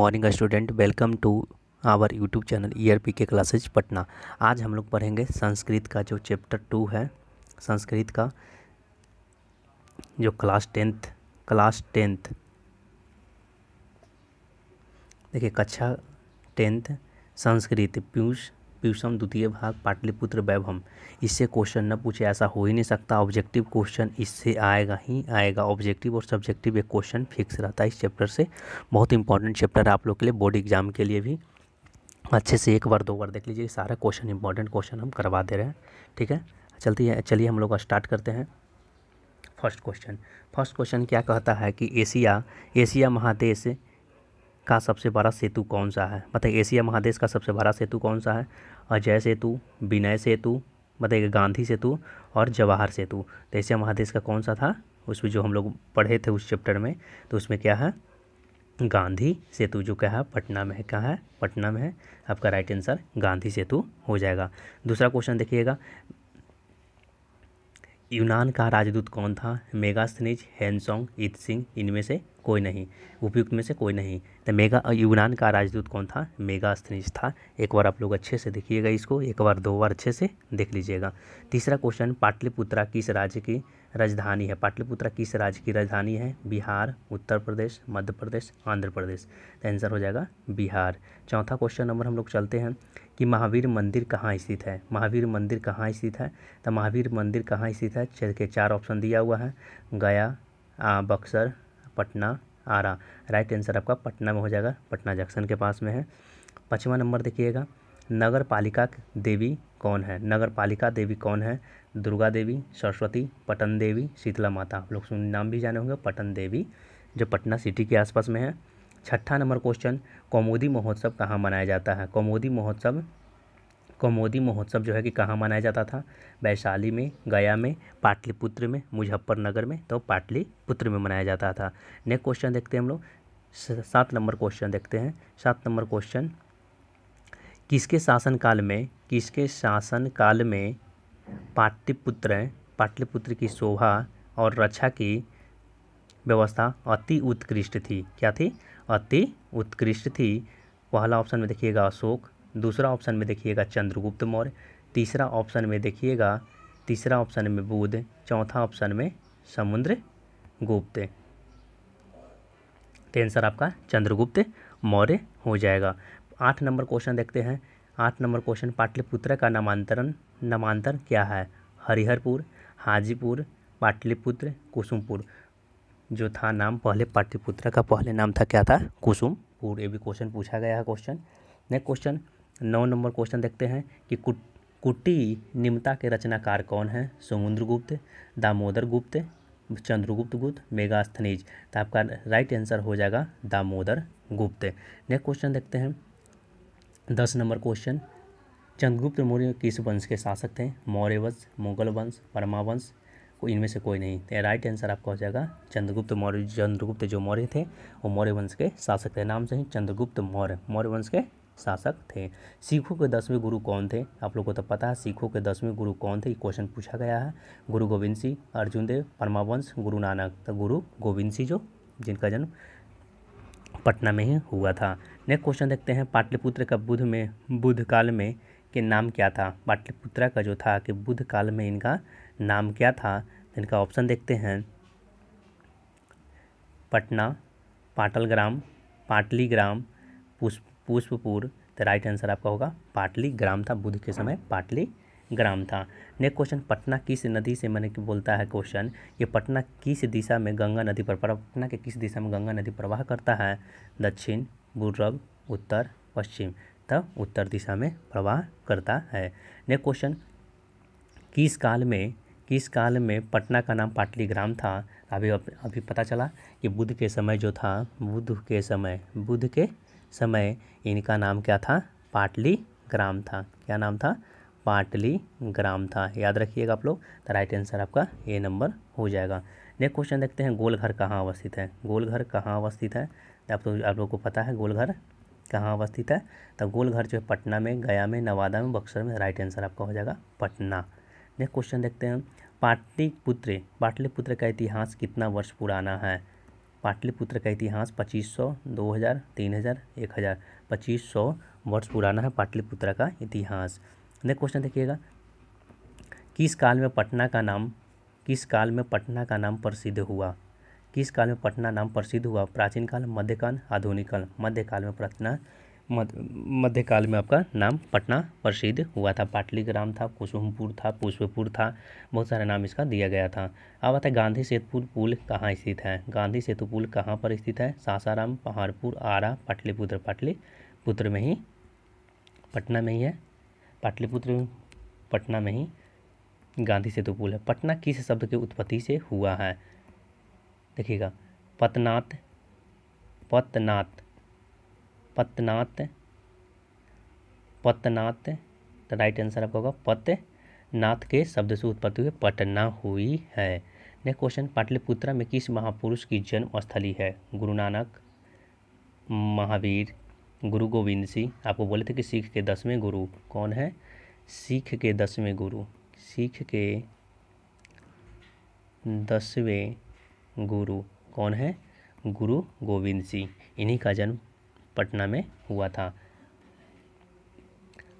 morning student welcome to our YouTube channel E R P के classes Patna आज हम लोग पढ़ेंगे संस्कृत का जो चैप्टर टू है संस्कृत का जो क्लास टेंथ क्लास टेंथ देखिए कक्षा टेंथ संस्कृत पीयूष पीसम द्वितीय भाग पाटलिपुत्र वैभम इससे क्वेश्चन न पूछे ऐसा हो ही नहीं सकता ऑब्जेक्टिव क्वेश्चन इससे आएगा ही आएगा ऑब्जेक्टिव और सब्जेक्टिव एक क्वेश्चन फिक्स रहता है इस चैप्टर से बहुत इंपॉर्टेंट चैप्टर है आप लोग के लिए बोर्ड एग्जाम के लिए भी अच्छे से एक बार दो बार देख लीजिए सारा क्वेश्चन इंपॉर्टेंट क्वेश्चन हम करवा दे रहे हैं ठीक है चलती है चलिए हम लोग स्टार्ट करते हैं फर्स्ट क्वेश्चन फर्स्ट क्वेश्चन क्या कहता है कि एशिया एशिया महादेश का सबसे बड़ा सेतु कौन सा है मतलब एशिया महादेश का सबसे बड़ा सेतु कौन सा है अजय सेतु विनय सेतु मतलब गांधी सेतु और जवाहर सेतु तो एशिया महादेश का कौन सा था उसमें जो हम लोग पढ़े थे उस चैप्टर में तो उसमें क्या है गांधी सेतु जो क्या है पटना में है क्या है पटना में है आपका राइट आंसर गांधी सेतु हो जाएगा दूसरा क्वेश्चन देखिएगा यूनान का राजदूत कौन था मेगास्थनीज हैंसोंग इत सिंह इनमें से कोई नहीं उपयुक्त में से कोई नहीं तो मेगा यूनान का राजदूत कौन था मेगास्थनीज था एक बार आप लोग अच्छे से देखिएगा इसको एक बार दो बार अच्छे से देख लीजिएगा तीसरा क्वेश्चन पाटलिपुत्रा किस राज्य की राजधानी है पाटलिपुत्रा किस राज्य की राजधानी है बिहार उत्तर प्रदेश मध्य प्रदेश आंध्र प्रदेश आंसर हो जाएगा बिहार चौथा क्वेश्चन नंबर हम लोग चलते हैं कि महावीर मंदिर कहाँ स्थित है महावीर मंदिर कहाँ स्थित है तो महावीर मंदिर कहाँ स्थित है चल के चार ऑप्शन दिया हुआ है गया बक्सर पटना आरा राइट आंसर आपका पटना में हो जाएगा पटना जंक्शन के पास में है पचवा नंबर देखिएगा नगर पालिका देवी कौन है नगर पालिका देवी कौन है दुर्गा देवी सरस्वती पटन देवी शीतला माता आप लोग नाम भी जाने होंगे पटन देवी जो पटना सिटी के आसपास में है छठा नंबर क्वेश्चन कौमोदी महोत्सव कहाँ मनाया जाता है कौमोदी महोत्सव कौमोदी महोत्सव जो है कि कहाँ मनाया जाता था वैशाली में गया में पाटलिपुत्र में मुजफ्फरनगर में तो पाटलिपुत्र में मनाया जाता था नेक्स्ट क्वेश्चन देखते हैं हम लोग सात नंबर क्वेश्चन देखते हैं सात नंबर क्वेश्चन किसके शासनकाल में किसके शासनकाल में पाटलिपुत्र पाटलिपुत्र की शोभा और रक्षा की व्यवस्था अति उत्कृष्ट थी क्या थी अति उत्कृष्ट थी पहला ऑप्शन में देखिएगा अशोक दूसरा ऑप्शन में देखिएगा चंद्रगुप्त मौर्य तीसरा ऑप्शन में देखिएगा तीसरा ऑप्शन में बुद्ध चौथा ऑप्शन में समुद्र गुप्त आंसर आपका चंद्रगुप्त मौर्य हो जाएगा आठ नंबर क्वेश्चन देखते हैं आठ नंबर क्वेश्चन पाटलिपुत्र का नामांतरण नामांतर क्या है हरिहरपुर हाजीपुर पाटलिपुत्र कुसुमपुर जो था नाम पहले पाटलिपुत्र का पहले नाम था क्या था कुसुमपुर ये भी क्वेश्चन पूछा गया है क्वेश्चन नेक्स्ट क्वेश्चन नौ नंबर क्वेश्चन देखते हैं कि कुटी निमता के रचनाकार कौन हैं समुद्र गुप्त दामोदर गुप्त चंद्रगुप्त गुप्त मेगास्थनीज तो आपका राइट आंसर हो जाएगा दामोदर गुप्त नेक्स्ट क्वेश्चन देखते हैं दस नंबर क्वेश्चन चंद्रगुप्त मौर्य किस वंश के शासक थे मौर्य वंश मुगल वंश परमावंश इनमें से कोई नहीं तो राइट आंसर आपका हो जाएगा चंद्रगुप्त मौर्य चंद्रगुप्त जो मौर्य थे वो मौर्य वंश के शासक थे नाम से ही चंद्रगुप्त मौर्य मौर्य वंश के शासक थे सिखों के दसवें गुरु कौन थे आप लोगों को तो पता है सिखों के दसवें गुरु कौन थे ये क्वेश्चन पूछा गया है गुरु गोविंद सिंह अर्जुन देव परमावंश गुरु नानक तो गुरु गोविंद सिंह जो जिनका जन्म पटना में ही हुआ था नेक्स्ट क्वेश्चन देखते हैं पाटलिपुत्र का बुद्ध में बुद्ध काल में के नाम क्या था पाटलिपुत्रा का जो था कि बुद्ध काल में इनका नाम क्या था इनका ऑप्शन देखते हैं पटना पाटलग्राम पाटली ग्राम पुष्प पुष्पपुर तो राइट आंसर आपका होगा पाटली ग्राम था बुद्ध के समय पाटली ग्राम था नेक्स्ट क्वेश्चन पटना किस नदी से मैंने बोलता है क्वेश्चन ये पटना किस दिशा में गंगा नदी पर पटना के किस दिशा में गंगा नदी प्रवाह करता है दक्षिण पूर्व उत्तर पश्चिम तब उत्तर दिशा में प्रवाह करता है नेक्स्ट क्वेश्चन किस काल में किस काल में पटना का नाम पाटलीग्राम था अभी अभी पता चला कि बुद्ध के समय जो था बुद्ध के समय बुद्ध के समय इनका नाम क्या था पाटली ग्राम था क्या नाम था पाटली ग्राम था याद रखिएगा आप लोग तो राइट आंसर आपका ए नंबर हो जाएगा नेक्स्ट क्वेश्चन देखते हैं गोलघर कहाँ अवस्थित है गोलघर कहाँ अवस्थित है आप तो आप लोग को पता है गोलघर कहाँ अवस्थित है तो गोलघर जो है पटना में गया में नवादा में बक्सर में राइट आंसर आपका हो जाएगा पटना नेक्स्ट क्वेश्चन देखते हैं पाटलिपुत्र पाटलिपुत्र का इतिहास कितना वर्ष पुराना है पाटलिपुत्र का इतिहास पच्चीस सौ दो हज़ार तीन हजार एक हजार पच्चीस सौ वर्ष पुराना है पाटलिपुत्र का इतिहास नेक्स्ट क्वेश्चन देखिएगा किस काल में पटना का नाम किस काल में पटना का नाम प्रसिद्ध हुआ किस काल में पटना नाम प्रसिद्ध हुआ प्राचीन काल मध्यकाल आधुनिक काल मध्यकाल में पटना मध्यकाल में आपका नाम पटना प्रसिद्ध हुआ था ग्राम था कुसुमपुर था पुष्पपुर था बहुत सारे नाम इसका दिया गया था अब आता है गांधी सेतुपुर पुल कहाँ स्थित है गांधी सेतु पुल कहाँ पर स्थित है सासाराम पहाड़पुर आरा पाटलिपुत्र पाटलिपुत्र में ही पटना में ही है पाटलिपुत्र पटना में ही गांधी सेतु पुल है पटना किस शब्द की उत्पत्ति से हुआ है देखिएगा पतनाथ पतनाथ पतनात पतनात तो राइट आंसर आपका होगा पतनाथ के शब्द से उत्पत्ति हुई पटना हुई है नेक्स्ट क्वेश्चन पाटलिपुत्रा में किस महापुरुष की जन्म स्थली है गुरु नानक महावीर गुरु गोविंद सिंह आपको बोले थे कि सिख के दसवें गुरु कौन है सिख के दसवें गुरु सिख के दसवें गुरु कौन है गुरु गोविंद सिंह इन्हीं का जन्म पटना में हुआ था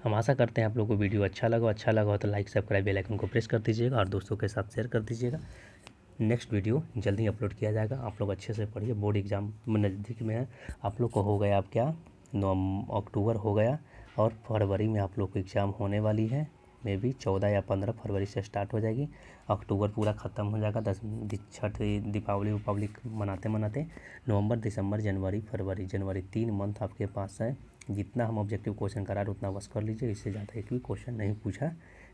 हम आशा करते हैं आप लोग को वीडियो अच्छा लगा अच्छा लगा हो तो लाइक सब्सक्राइब बेल आइकन को प्रेस कर दीजिएगा और दोस्तों के साथ शेयर कर दीजिएगा नेक्स्ट वीडियो जल्दी अपलोड किया जाएगा आप लोग अच्छे से पढ़िए बोर्ड एग्ज़ाम नज़दीक में है आप लोग को हो गया आप क्या नौ अक्टूबर हो गया और फरवरी में आप लोग को एग्ज़ाम होने वाली है में भी चौदह या पंद्रह फरवरी से स्टार्ट हो जाएगी अक्टूबर पूरा ख़त्म हो जाएगा दस छठ दीपावली उपावली मनाते मनाते नवंबर दिसंबर जनवरी फरवरी जनवरी तीन मंथ आपके पास है जितना हम ऑब्जेक्टिव क्वेश्चन करा रहे उतना बस कर लीजिए इससे ज़्यादा एक भी क्वेश्चन नहीं पूछा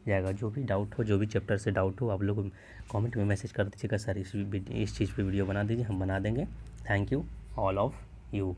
जाएगा जो भी डाउट हो जो भी चैप्टर से डाउट हो आप लोग कॉमेंट में मैसेज कर दीजिएगा सर इस चीज़ पर वीडियो बना दीजिए हम बना देंगे thank you all of you